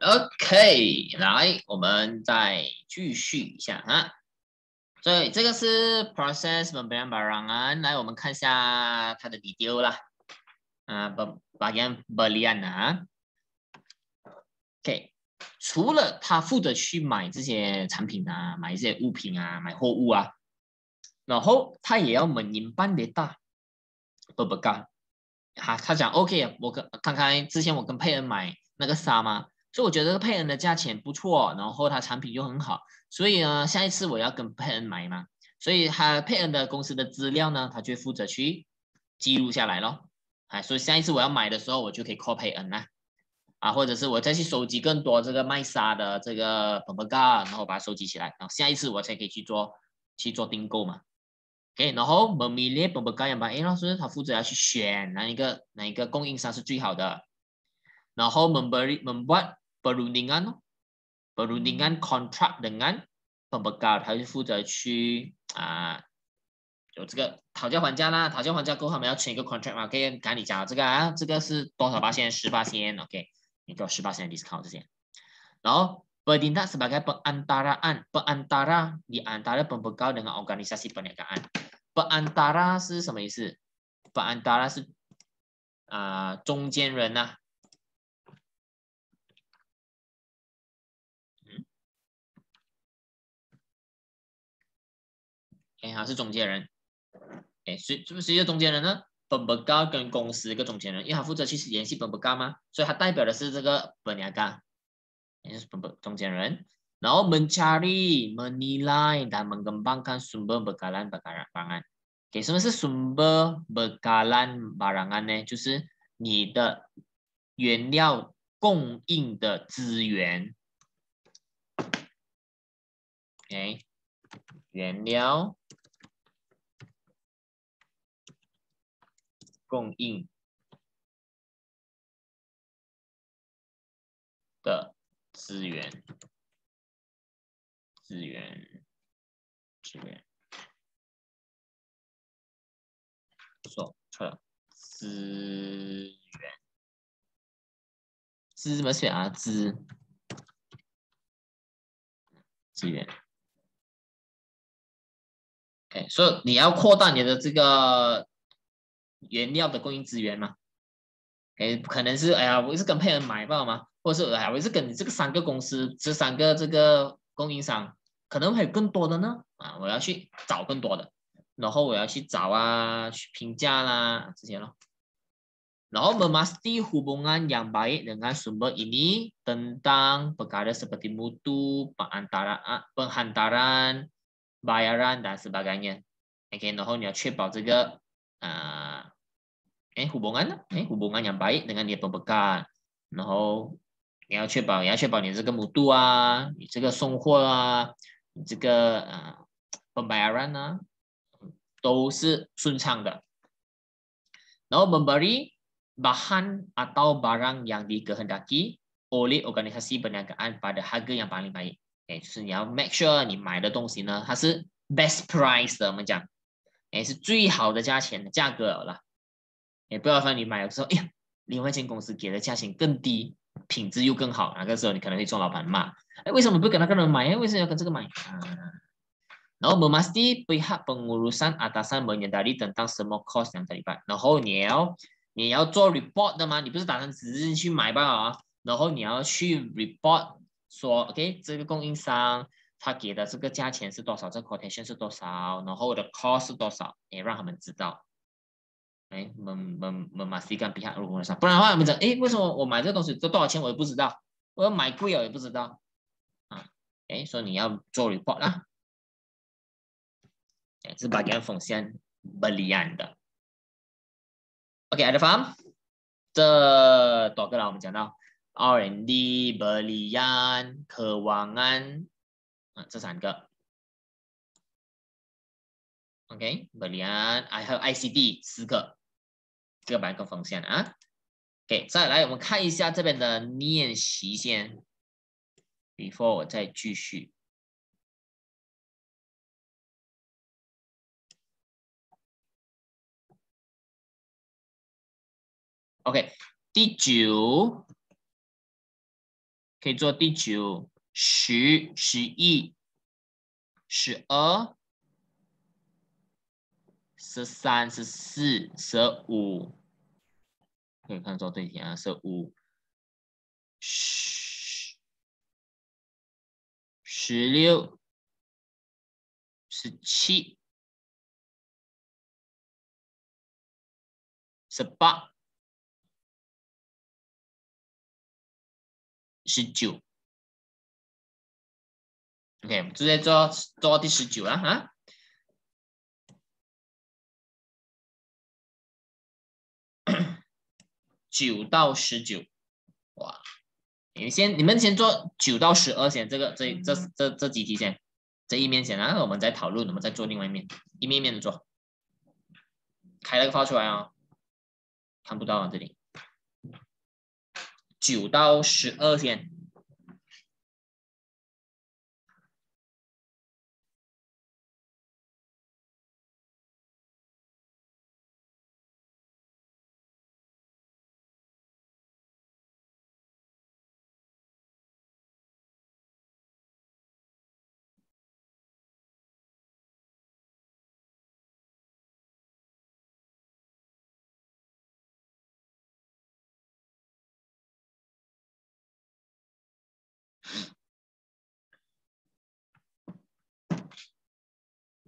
OK，来，我们再继续一下啊。所以这个是 process bagian barang 来，我们看一下它的 d e o 啦。啊，bagian b a n 啊。OK，除了他负责去买这些产品啊，买这些物品啊，买货物啊，然后他也要门营办的，不不干。哈，他讲 OK，我跟看看之前我跟佩恩买那个沙吗？所以我觉得佩恩的价钱不错，然后他产品又很好，所以呢，下一次我要跟佩恩买嘛。所以他佩恩的公司的资料呢，他就负责去记录下来咯。哎，所以下一次我要买的时候，我就可以 c a p y 佩恩呐。啊，或者是我再去收集更多这个麦莎的这个 p a m b ga，然后把它收集起来，然后下一次我才可以去做去做订购嘛。OK，然后 mamili mambo ga 也把，A 老师他负责要去选哪一个哪一个供应商是最好的。然后 m a m b y mambo。Perundingan p e r u n d i n g a n contract dengan pembekal，他是负责去啊，有这个讨价还价啦，讨价还价过后，我们要签一个 contract 嘛，可以跟你讲这个啊，这个是多少八千，十八千，OK，一个十八千 discount 这些。然后，perdina d sebagai peantaraan，peantara diantara pembekal dengan organisasi p e n y e g t a a n p e a n t a r a 是什么意思？peantara 是啊，中间人呐。他是中间人，哎，谁是不是一个中间人呢？本报告跟公司一个中间人，因为他负责去联系本报告吗？所以，他代表的是这个本报告，就是本报告中间人。然后，mencari, menilai, dan mengembangkan sumber b a l a n b a r a n g a n 给什么是 sumber bahan bahan barang a 安呢？就是你的原料供应的资源。哎，原料。供应的资源，资源，资源，说错了，资源，资怎么写啊，资，资源。OK，所以你要扩大你的这个。原料的供应资源嘛，哎，可能是哎呀，我是跟佩恩买，不好吗？或者是哎呀，我是跟你这个三个公司，这三个这个供应商，可能会有更多的呢，啊，我要去找更多的，然后我要去找啊，去评价啦这些咯。然后 memasti hubungan yang baik dengan sumber ini tentang perkara seperti mutu, penghantaran, bayaran dan sebagainya。OK，然后你要确保这个。Ah, eh hubungan eh hubungan yang baik dengan dia pembekal no ni aku cakap ya cakap ni zaka mutu ah ni zaka songhuo ah zaka pembayaran ah tu si suncang de no memberi bahan atau barang yang dikehendaki oleh organisasi perniagaan pada harga yang paling baik. Okay, so you make sure you buy the thing is best price. Macam 哎，是最好的价钱的价格了。也不要说你买的时候，哎，另外一家公司给的价钱更低，品质又更好，那个时候你可能会中老板骂。哎，为什么不跟那个人买？为什么要跟这个买？然后，memastikan pengurusan atasan m e n y d a r i tentang semua o s yang terlibat。然后你要你要做 report 的吗？你不是打算直接去买吧？然后你要去 report 说，OK，这个供应商。他给的这个价钱是多少？这 quotation 是多少？然后我的 cost 是多少？也让他们知道，哎，们们们把 C 比下如何上，不然的话，我们讲，哎，为什么我买这东西都多少钱我也不知道？我要买贵了也不知道，啊，哎，所以你要做 report 啊，哎，这把件风险不一样的。OK，阿德芳，这多个了，我们讲到 R and D、不连、可观。啊，这三个，OK，百利安，还有 ICD 四个，这个白个风险啊。OK，再来，我们看一下这边的练习先，Before 我再继续。OK，第九，可以做第九。十、十一、十二、十三、十四、十五，可以看做对天啊，十五。嘘，十六、十七、十八、十九。OK，直接做做第十九了啊，九到十九，哇，你先你们先做九到十二先，这个这这这这几题先，这一面先后我们再讨论，我们再做另外一面，一面一面的做，开了发出来啊，看不到啊这里，九到十二先。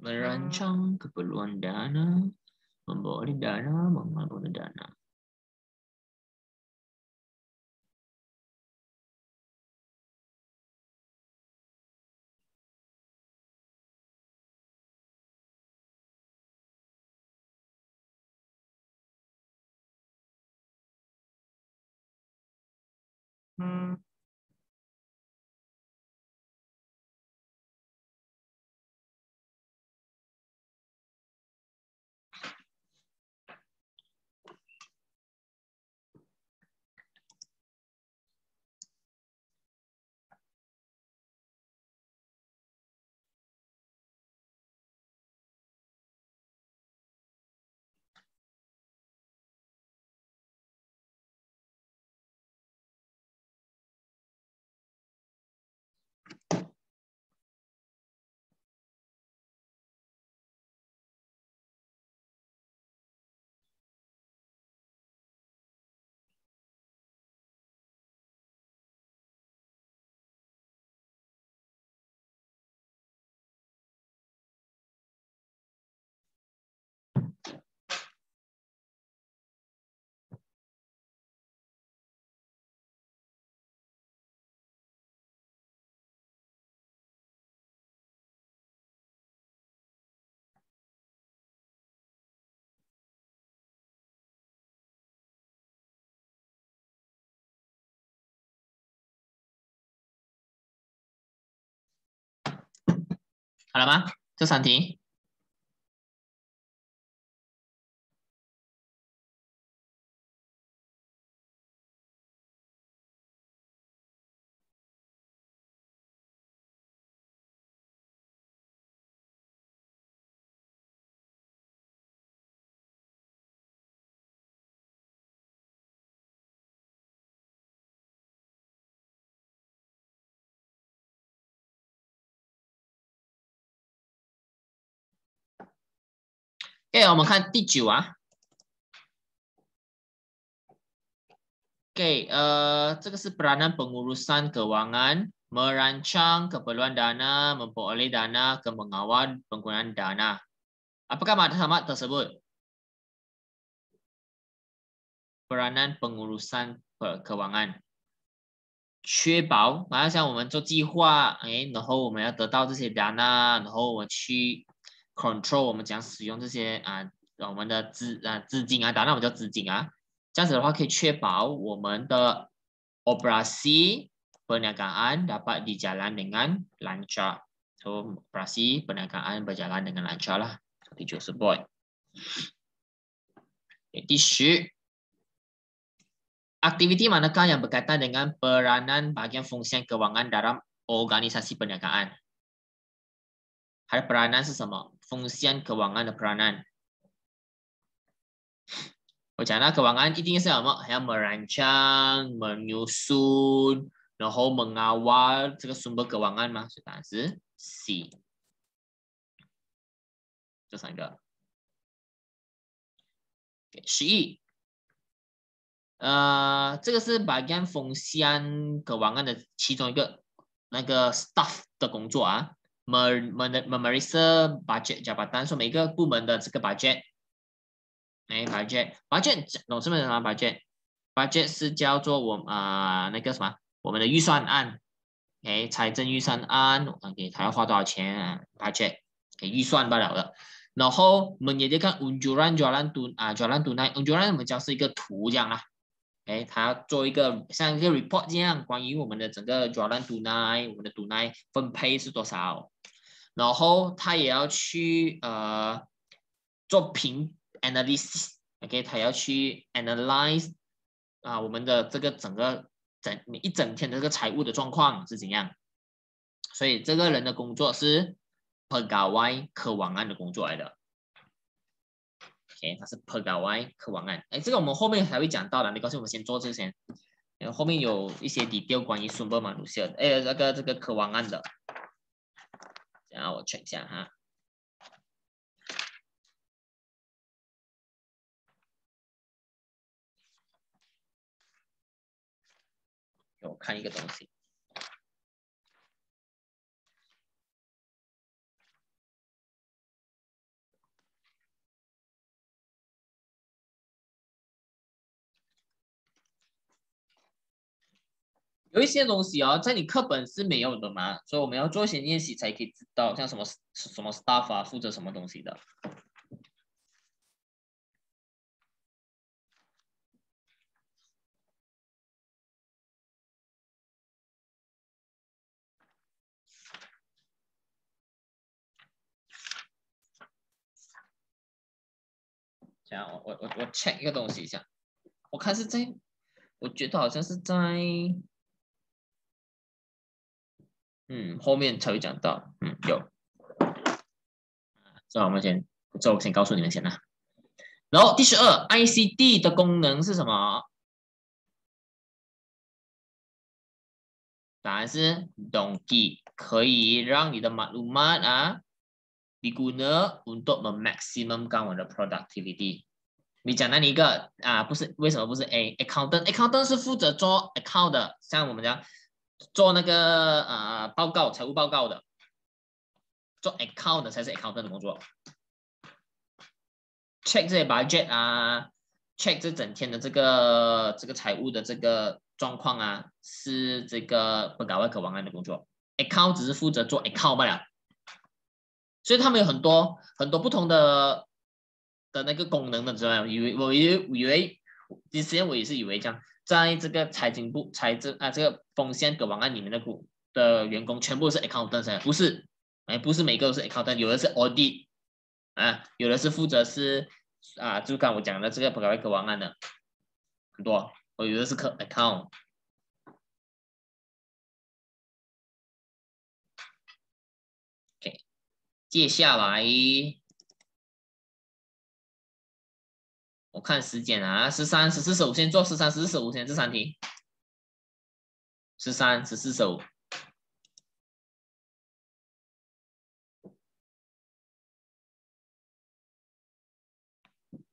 merancang keperluan dana, memberi dana, mengambil dana. 好了吗？这三题。eh, ini adalah peranan pengurusan kewangan merancang keperluan dana, memperoleh dana, ke mengawal penggunaan dana. Apakah matlamat tersebut? Peranan pengurusan kewangan. Cue bau, maksudnya kita buat 计划, eh, dan kita mendapatkan dana, dan kita control 我们怎样使用这些啊我们的资啊资金啊，打那我们叫资金啊，这样子的话可以确保我们的 operasi perniagaan dapat dijalan dengan lancar. So operasi perniagaan berjalan dengan lancar lah. Seperti Joe sebut. Jadi okay, Aktiviti manakah yang berkaitan dengan peranan bahagian fungsi kewangan dalam organisasi perniagaan? Hari peranan sesama fungsian kewangan dan peranan. Wacana kewangan itu ingin saya saya merancang, menyusun, dan mengawal ke sumber kewangan maksud tak si. Itu sangka. Okay, si. Eh, ini adalah bahagian fungsian kewangan satu 的其中一个那个 staff 的工作啊。memeriksa budget jabatan so 每个部门的这个 budget，哎 eh, budget budget 懂什么什么 budget budget 是叫做我啊、呃、那个什么我们的预算案，哎、okay, 财政预算案，OK 他要花多少钱啊 budget 给、okay, 预算罢了的。然后我们也就看 unjuran jualan tun 啊 ah, jualan tunai unjuran 我们讲是一个图这样啦。哎，他做一个像一个 report 这样，关于我们的整个 jualan tunai，我们的 tunai 分配是多少然后他也要去呃做评 analysis，OK，他要去 analyze 啊，我们的这个整个整一整天的这个财务的状况是怎样？所以这个人的工作是 per guy 科文案的工作来的，OK，他是 per guy 科文案，哎，这个我们后面还会讲到的，没关系，我们先做这些，然后后面有一些 detail 关于书本嘛，有些哎那个这个科文案的。后我 check 一下哈，我看一个东西。有一些东西啊，在你课本是没有的嘛，所以我们要做一些练习才可以知道，像什么什么 staff 啊，负责什么东西的。这样，我我我我 check 一个东西一下，我看是在，我觉得好像是在。嗯，后面才会讲到，嗯，有。这我们先，这我先告诉你们先啦。然后第十二，ICD 的功能是什么？答案是 Donkey，可以让你的马路马啊。你姑呢？Untuk m e m a x i m u m k a n 我的 productivity。你讲到哪一个啊？不是，为什么不是 A？Accountant，accountant 是负责做 account 的，像我们讲。做那个啊，报告财务报告的，做 a c c o u n t 的才是 accountant 的工作，check 这些 budget 啊，check 这整天的这个这个财务的这个状况啊，是这个不搞外科文案的工作，account 只是负责做 account 罢了，所以他们有很多很多不同的的那个功能的，知道吗？以为我以为以为，之前我也是以为这样。在这个财经部财政啊这个风险个方案里面的股的员工全部是 accountants，不是，哎不是每个都是 accountant，有的是 audit，啊有的是负责是啊就刚我讲的这个不改革方案的很多，我有的是 account。OK，接下来。看时间啊，十三、十四、十五。先做十三、十四、十五，先这三题。十三、十四、十五，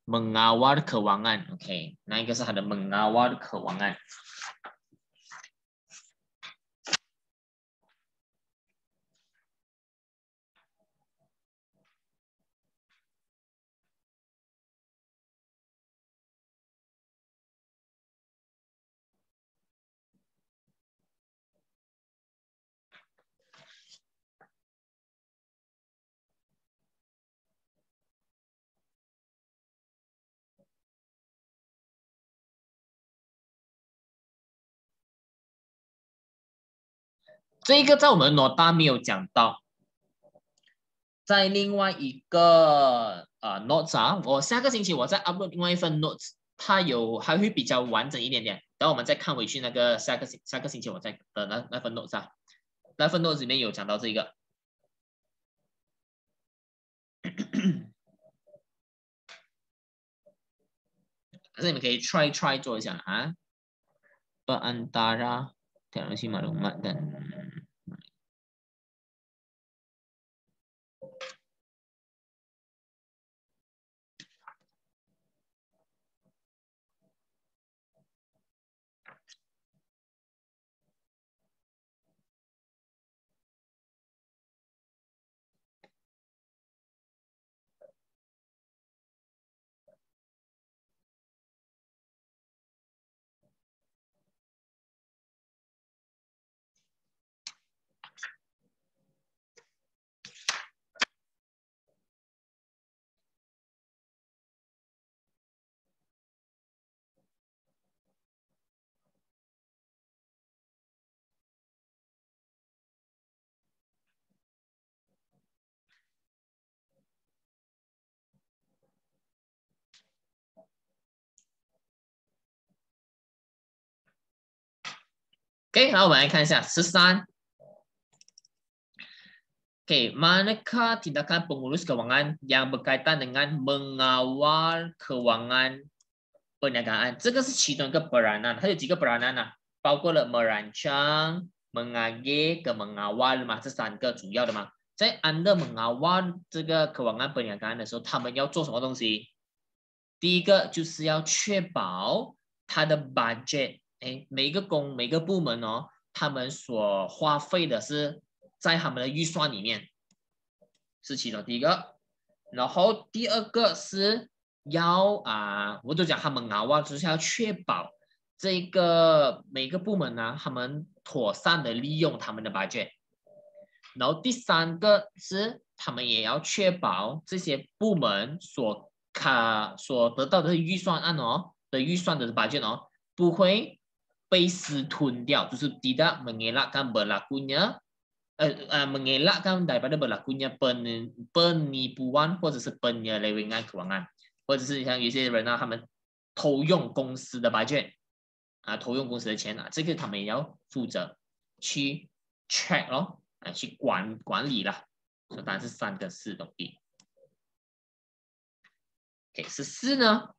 孟阿瓦的渴望案。OK，那应该是他的孟阿瓦的渴望案。这一个在我们诺大没有讲到，在另外一个呃 notes 啊，我下个星期我再 upload 另外一份 notes，它有还会比较完整一点点，等我们再看回去那个下个星下个星期我再的那那份 notes 啊，那份 notes 里面有讲到这个，这 你们可以 try try 做一下啊，不安打扰。ကျွန်တော်ရှိမှာတော့ mutton 好，我们来看一下十三。OK，manaika tindakan pengurus kewangan yang berkaitan dengan mengawal kewangan perniagaan？Ini adalah 这个是 s 中一个 peranan，它有几个 peranan a 包括了 merancang, mengaje, n mengawal 嘛，这三个主要的嘛。在 under mengawal kewangan perniagaan mereka Pertama, 的时 r 他们要做什么东西？第一 m 就是要确 k a n budget。哎，每个工每个部门哦，他们所花费的是在他们的预算里面是其中第一个，然后第二个是要啊，我就讲他们啊，我只是要确保这个每个部门呢，他们妥善的利用他们的 budget，然后第三个是他们也要确保这些部门所卡所得到的预算案哦的预算的 budget 哦不会。被私吞掉，就是提到没拿了，干部拿款呀，呃啊，没拿了，但不代表干部拿款奔奔几百万，或者是奔几百万可万啊，或者是像有些人啊，他们偷用公司的白卷啊，偷用公司的钱啊，这个他们也要负责去 check 咯，啊，去管管理啦。所以当然是三个四同意。OK，四呢？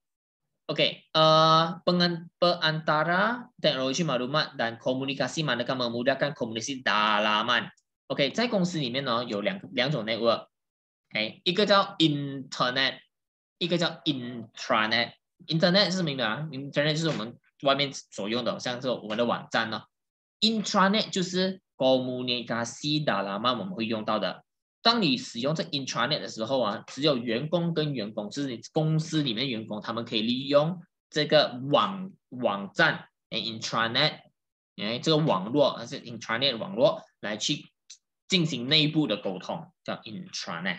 OK，pengantara teknologi maklumat dan komunikasi mana kata memudahkan komunikasi dalaman。OK，在公司里面呢，有两两种 network。OK，一个叫 internet，一个叫 intranet。Internet 是什么意思啊，internet 就是我们外面所用的，像是我们的网站呢。Intranet 就是 komunikasi dalaman 我们会用到的。当你使用这 Intranet 的时候啊，只有员工跟员工，就是你公司里面员工，他们可以利用这个网网站，哎，Intranet，哎，这个网络，还是 Intranet 网络，来去进行内部的沟通，叫 Intranet。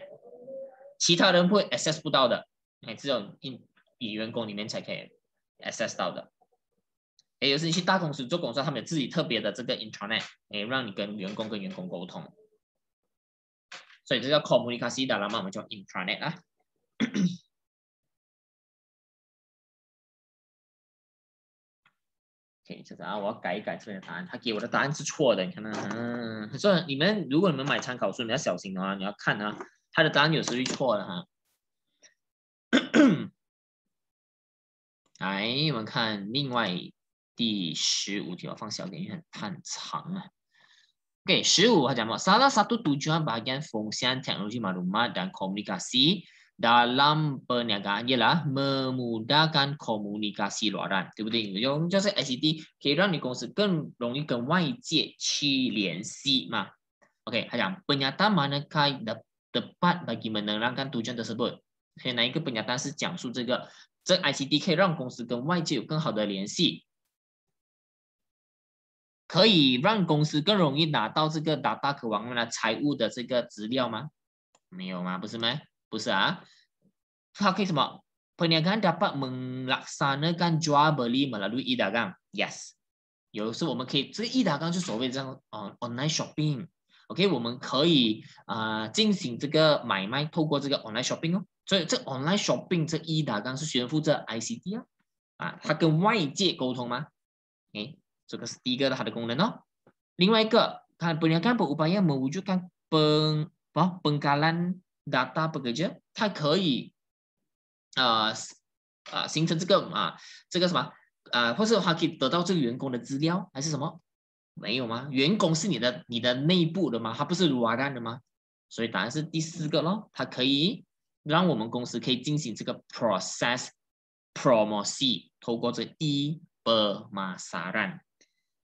其他人会 access 不到的，哎，只有以员工里面才可以 access 到的。也就是你去大公司做工作，他们有自己特别的这个 Intranet，哎，让你跟员工跟员工沟通。所以这叫 c c m 个沟 i 的系，它拉嘛们叫 internet 啦。停一下啊，我要改一改这边的答案。他给我的答案是错的，你看到嗯，所以你们如果你们买参考书，你要小心的话，你要看啊，他的答案有时是错的哈。来，我们看另外第十五我放小点，因为它很长啊。Okay, 15, dia cakap, salah satu tujuan bahagian fungsian teknologi maklumat dan komunikasi dalam perniagaan ialah memudahkan komunikasi luaran. Itu betul. Jadi, kita cakap ICT, kira ni kongsi kan rongi ke wajib qi lian si ma. Okay, dia cakap, penyataan manakah tepat bagi menerangkan tujuan tersebut? Okay, naik ke penyataan 是讲述这个这 ICT 可以让公司跟外界有更好的联系。可以让公司更容易拿到这个达达克王国的财务的这个资料吗？没有吗？不是吗？不是啊。它可以什么？Pengedar dapat melaksanakan jual beli melalui e-dagang。Yes，有时候我们可以，所以 e-dagang 就所谓这样，哦，online shopping。OK，我们可以啊进行这个买卖，透过这个 online shopping 哦。所以这 online shopping 这 e-dagang 是悬浮在 ICD 啊，啊，它跟外界沟通吗？诶。这个是第一个它的功能哦。另外一个，它不来干部我以完成，我就 e n g k a 兰 data p e k e 可以，啊，啊，形成这个啊，这个什么，啊，或者它可以得到这个员工的资料，还是什么？没有吗？员工是你的，你的内部的吗？他不是如娃干的吗？所以答案是第四个咯，它可以让我们公司可以进行这个 process promosi，透过这一、e permasaran。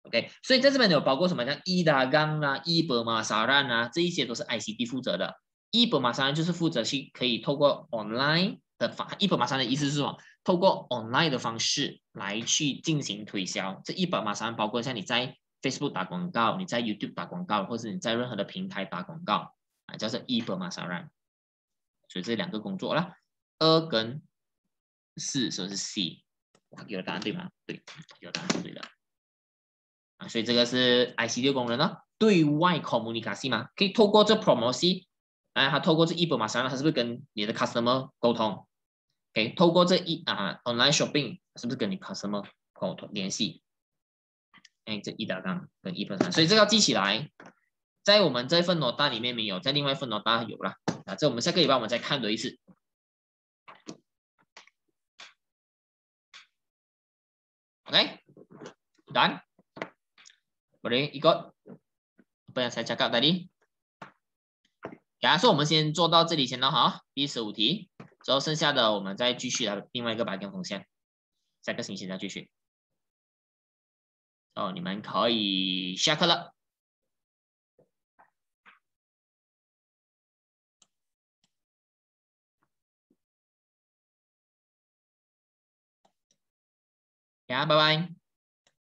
OK，所以在这边有包括什么，像伊达纲啦、伊百马撒兰啦，这一些都是 i c d 负责的。伊百马撒兰就是负责去可以透过 online 的方伊百马撒兰的意思是什么？透过 online 的方式来去进行推销。这伊百马撒兰包括像你在 Facebook 打广告，你在 YouTube 打广告，或者你在任何的平台打广告啊，叫做伊百马撒兰。所以这两个工作啦，二跟四是不是 C？哇，有答案对吗？对，有答案对了。啊，所以这个是 I C u 功能呢，对外 communication 嘛，可以透过这 p r o m o s i o 哎，他透过这 e 本 o m m e 他是不是跟你的 customer 沟通？OK，透过这一啊 online shopping 是不是跟你 customer 沟通联系？哎，这一打杠跟 e 本，o 所以这个记起来，在我们这份 note 大里面没有，在另外一份 note 大有了，啊，这我们下个礼拜我们再看的一次，OK，done。好嘞，一个，不要 a d 课，y 力。假说我们先做到这里先了哈，第十五题，之后剩下的我们再继续来另外一个白金锋线，下个星期再继续。哦，你们可以下课了，呀，拜拜。